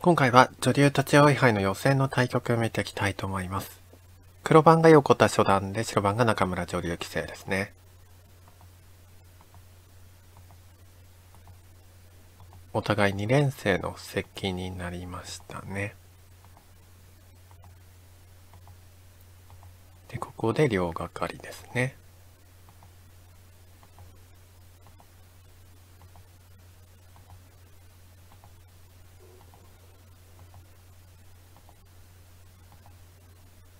今回は女流立葵杯の予選の対局を見ていきたいと思います。黒番が横田初段で白番が中村女流棋聖ですね。お互い2連生の布石になりましたね。で、ここで両がかりですね。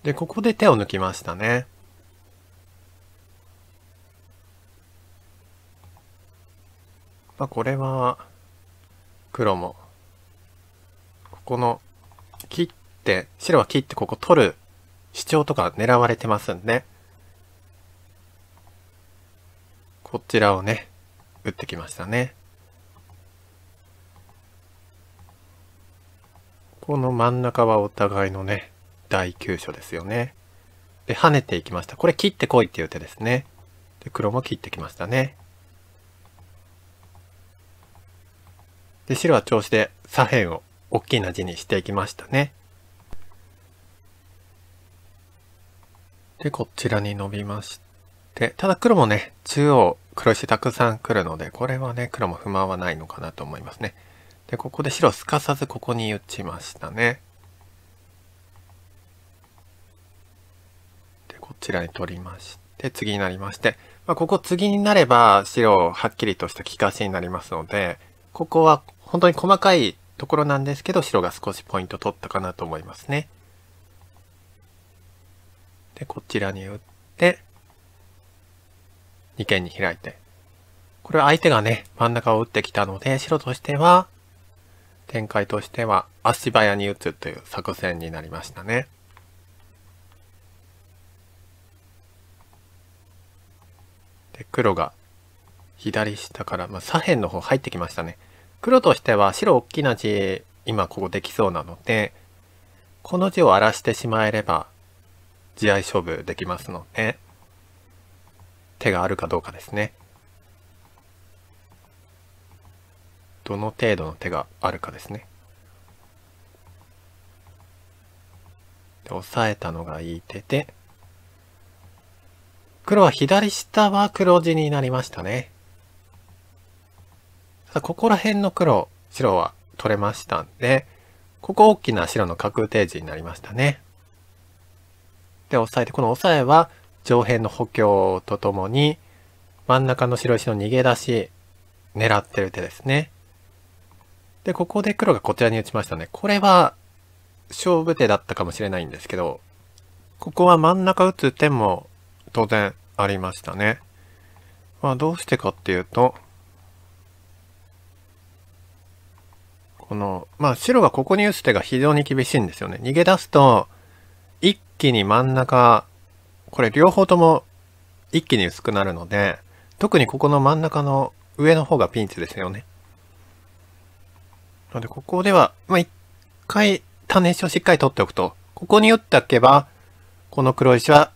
で、ここで手を抜きましたね。まあ、これは、黒も、ここの、切って、白は切ってここ取るシチョウとか狙われてますんで、こちらをね、打ってきましたね。この真ん中はお互いのね、大急所ですよね。で、跳ねていきました。これ切ってこいっていう手ですね。で、黒も切ってきましたね。で、白は調子で左辺を大きな字にしていきましたね。で、こちらに伸びまして、ただ黒もね、中央黒石たくさん来るので、これはね、黒も不満はないのかなと思いますね。で、ここで白すかさずここに打ちましたね。ちらに取りまして、次になりまして、まあ、ここ次になれば白はっきりとした利かしになりますので、ここは本当に細かいところなんですけど、白が少しポイント取ったかなと思いますね。で、こちらに打って、二間に開いて。これは相手がね、真ん中を打ってきたので、白としては、展開としては足早に打つという作戦になりましたね。で黒が左下から、まあ、左辺の方入ってきましたね。黒としては白大きな地今ここできそうなのでこの地を荒らしてしまえれば地合い勝負できますので手があるかどうかですね。どの程度の手があるかですね。で押さえたのがいい手で黒は左下は黒地になりましたね。ただここら辺の黒、白は取れましたんで、ここ大きな白の確定地になりましたね。で、押さえて、この押さえは上辺の補強とともに、真ん中の白石の逃げ出し、狙ってる手ですね。で、ここで黒がこちらに打ちましたね。これは、勝負手だったかもしれないんですけど、ここは真ん中打つ手も当然ありましたね。まあ、どうしてかっていうと、この、まあ、白がここに打つ手が非常に厳しいんですよね。逃げ出すと、一気に真ん中、これ両方とも一気に薄くなるので、特にここの真ん中の上の方がピンチですよね。なので、ここでは、まあ、一回、種石をしっかり取っておくと。ここに打っておけば、この黒石は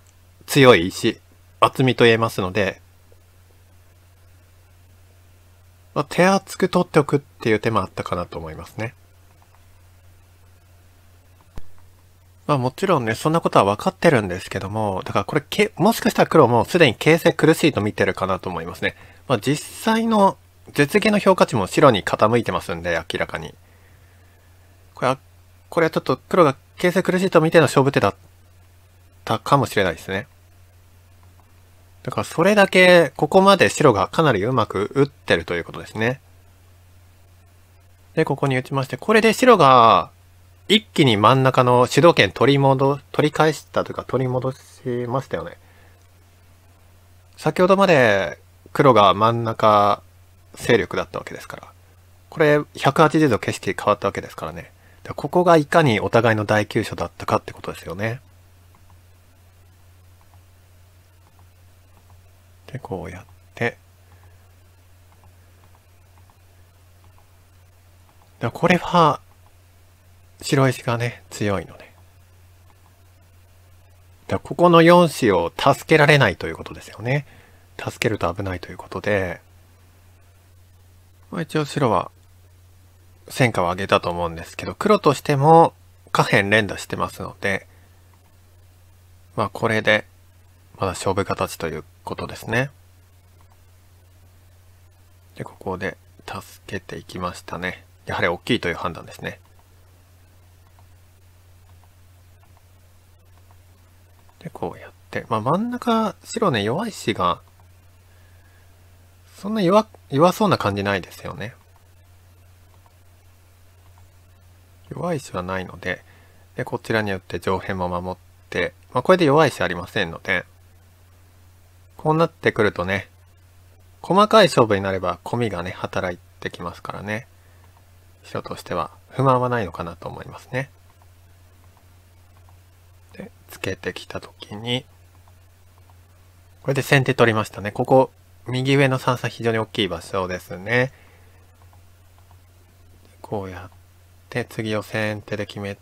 強い石、厚みと言えますので、まあ、手厚く取っておくっていう手もあったかなと思いますね。まあもちろんね、そんなことは分かってるんですけども、だからこれけ、もしかしたら黒もすでに形勢苦しいと見てるかなと思いますね。まあ実際の絶下の評価値も白に傾いてますんで、明らかに。これは、これはちょっと黒が形勢苦しいと見ての勝負手だったかもしれないですね。だからそれだけここまで白がかなりうまく打ってるということですね。で、ここに打ちまして、これで白が一気に真ん中の主導権取り戻、取り返したというか取り戻しましたよね。先ほどまで黒が真ん中勢力だったわけですから。これ180度景色変わったわけですからね。ここがいかにお互いの大急所だったかってことですよね。でこうやってだこれは白石がね強いのねだここの4子を助けられないということですよね助けると危ないということで、まあ、一応白は戦果を上げたと思うんですけど黒としても下辺連打してますのでまあこれでまだ勝負形ということですね。で、ここで助けていきましたね。やはり大きいという判断ですね。で、こうやって。まあ、真ん中、白ね、弱い石が、そんな弱、弱そうな感じないですよね。弱い石はないので、で、こちらによって上辺も守って、まあ、これで弱い石ありませんので、こうなってくるとね、細かい勝負になれば込みがね、働いてきますからね。白としては不満はないのかなと思いますね。で、つけてきたときに、これで先手取りましたね。ここ、右上の三差非常に大きい場所ですね。こうやって、次を先手で決め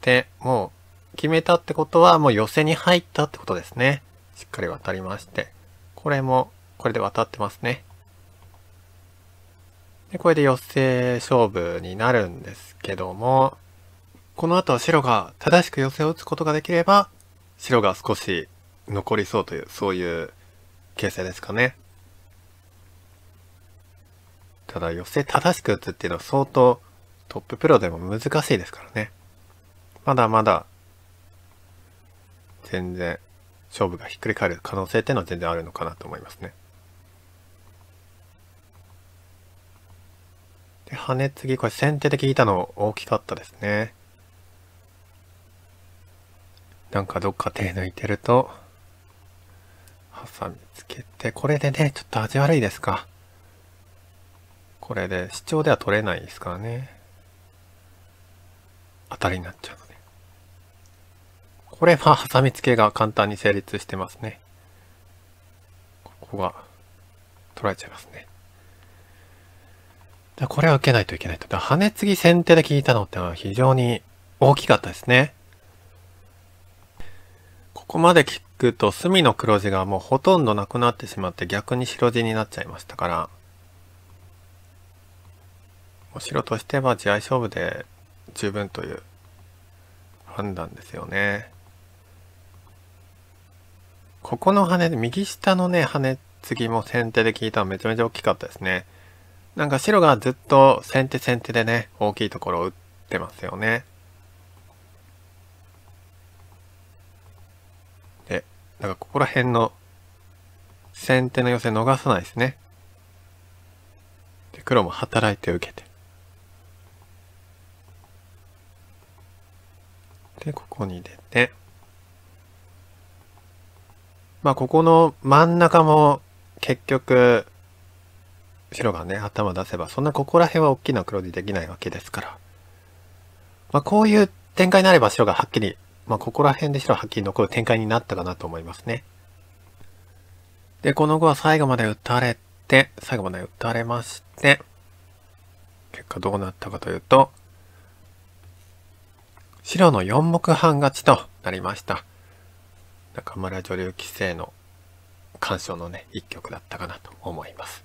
て、もう決めたってことはもう寄せに入ったってことですね。しっかり渡りまして。これもこれで渡ってますね。で、これで寄せ勝負になるんですけども、この後白が正しく寄せを打つことができれば、白が少し残りそうという、そういう形勢ですかね。ただ寄せ正しく打つっていうのは相当トッププロでも難しいですからね。まだまだ全然勝負がひっくり返る可能性っていうのは全然あるのかなと思いますね。で、羽根ツギ、これ先手で聞いたの大きかったですね。なんかどっか手抜いてると、ハサミつけて、これでね、ちょっと味悪いですか。これで、主張では取れないですからね。当たりになっちゃう。これはハサミけが簡単に成立してますね。ここが取られちゃいますね。これは受けないといけないと。だ羽継ぎ先手で効いたのってのは非常に大きかったですね。ここまで聞くと隅の黒地がもうほとんどなくなってしまって逆に白地になっちゃいましたから。白としては地合勝負で十分という判断ですよね。ここの羽で、右下のね、羽継ぎも先手で効いたのめちゃめちゃ大きかったですね。なんか白がずっと先手先手でね、大きいところを打ってますよね。で、なんかここら辺の先手の寄せ逃さないですね。で、黒も働いて受けて。で、ここに出て。まあ、ここの真ん中も結局、白がね、頭出せば、そんなここら辺は大きな黒地できないわけですから。まあ、こういう展開になれば白がはっきり、まあ、ここら辺で白はっきり残る展開になったかなと思いますね。で、この後は最後まで打たれて、最後まで打たれまして、結果どうなったかというと、白の4目半勝ちとなりました。中村女流棋聖の鑑賞のね一曲だったかなと思います。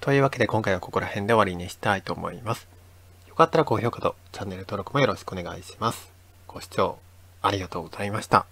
というわけで今回はここら辺で終わりにしたいと思います。よかったら高評価とチャンネル登録もよろしくお願いします。ご視聴ありがとうございました。